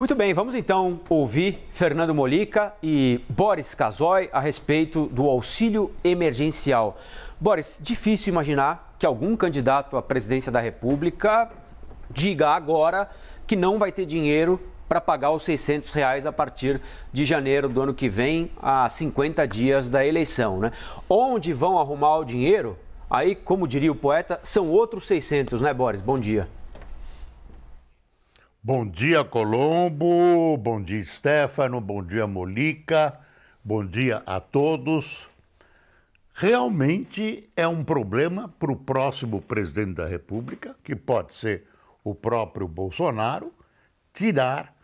Muito bem, vamos então ouvir Fernando Molica e Boris Casoy a respeito do auxílio emergencial. Boris, difícil imaginar que algum candidato à presidência da República diga agora que não vai ter dinheiro para pagar os 600 reais a partir de janeiro do ano que vem, a 50 dias da eleição. Né? Onde vão arrumar o dinheiro? Aí, como diria o poeta, são outros 600, né, Boris? Bom dia. Bom dia, Colombo. Bom dia, Stefano. Bom dia, Molica. Bom dia a todos. Realmente é um problema para o próximo presidente da República, que pode ser o próprio Bolsonaro, tirar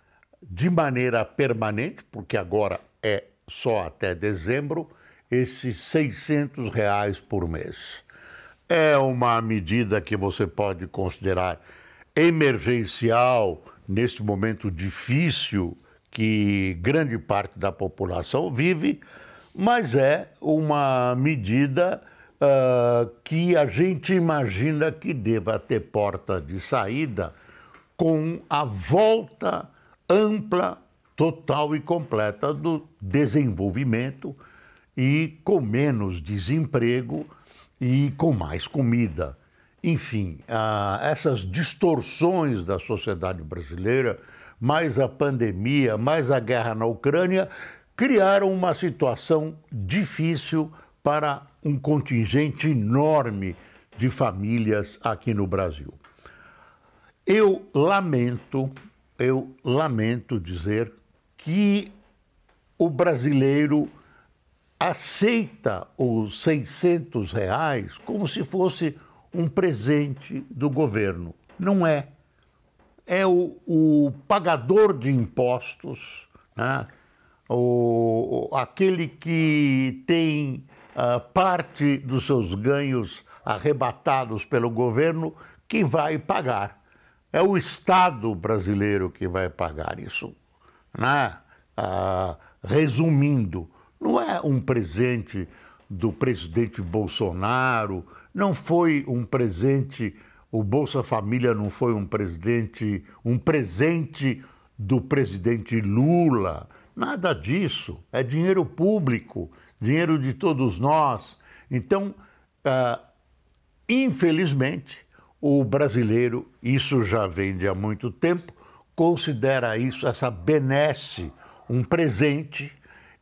de maneira permanente, porque agora é só até dezembro, esses 600 reais por mês. É uma medida que você pode considerar emergencial, neste momento difícil que grande parte da população vive, mas é uma medida uh, que a gente imagina que deva ter porta de saída com a volta ampla, total e completa do desenvolvimento e com menos desemprego e com mais comida. Enfim, essas distorções da sociedade brasileira, mais a pandemia, mais a guerra na Ucrânia, criaram uma situação difícil para um contingente enorme de famílias aqui no Brasil. Eu lamento, eu lamento dizer que o brasileiro aceita os 600 reais como se fosse um presente do governo. Não é. É o, o pagador de impostos, né? o, aquele que tem uh, parte dos seus ganhos arrebatados pelo governo que vai pagar. É o Estado brasileiro que vai pagar isso. Né? Uh, resumindo, não é um presente do presidente Bolsonaro, não foi um presente, o Bolsa Família não foi um presente, um presente do presidente Lula. Nada disso. É dinheiro público, dinheiro de todos nós. Então, ah, infelizmente, o brasileiro, isso já vem de há muito tempo, considera isso, essa benesse, um presente,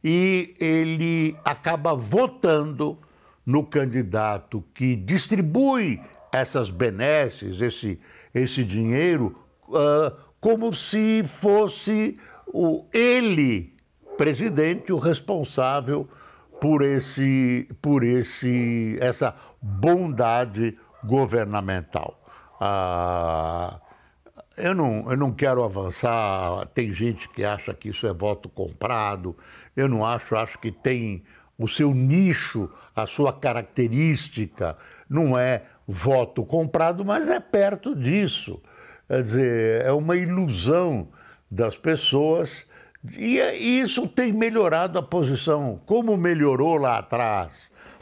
e ele acaba votando no candidato que distribui essas benesses, esse, esse dinheiro, uh, como se fosse o, ele, presidente, o responsável por, esse, por esse, essa bondade governamental. Uh, eu não, eu não quero avançar. Tem gente que acha que isso é voto comprado. Eu não acho, acho que tem o seu nicho, a sua característica, não é voto comprado, mas é perto disso. Quer dizer, é uma ilusão das pessoas. É, e isso tem melhorado a posição. Como melhorou lá atrás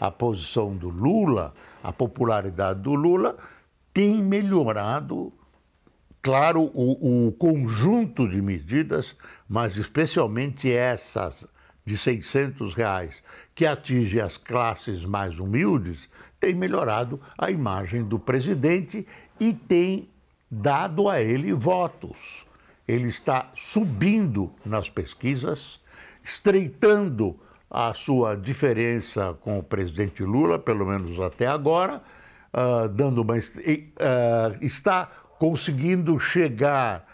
a posição do Lula, a popularidade do Lula, tem melhorado, claro, o, o conjunto de medidas, mas especialmente essas de 600 reais, que atinge as classes mais humildes, tem melhorado a imagem do presidente e tem dado a ele votos. Ele está subindo nas pesquisas, estreitando a sua diferença com o presidente Lula, pelo menos até agora, uh, dando uma, uh, está conseguindo chegar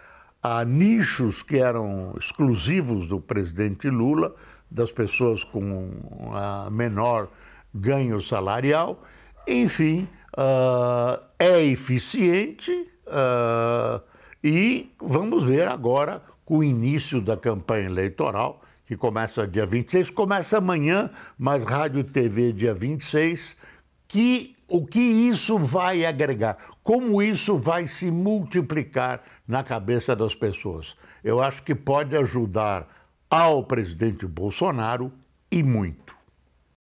a nichos que eram exclusivos do presidente Lula, das pessoas com a menor ganho salarial. Enfim, uh, é eficiente uh, e vamos ver agora com o início da campanha eleitoral, que começa dia 26, começa amanhã, mas Rádio TV dia 26, que o que isso vai agregar, como isso vai se multiplicar na cabeça das pessoas. Eu acho que pode ajudar ao presidente Bolsonaro e muito.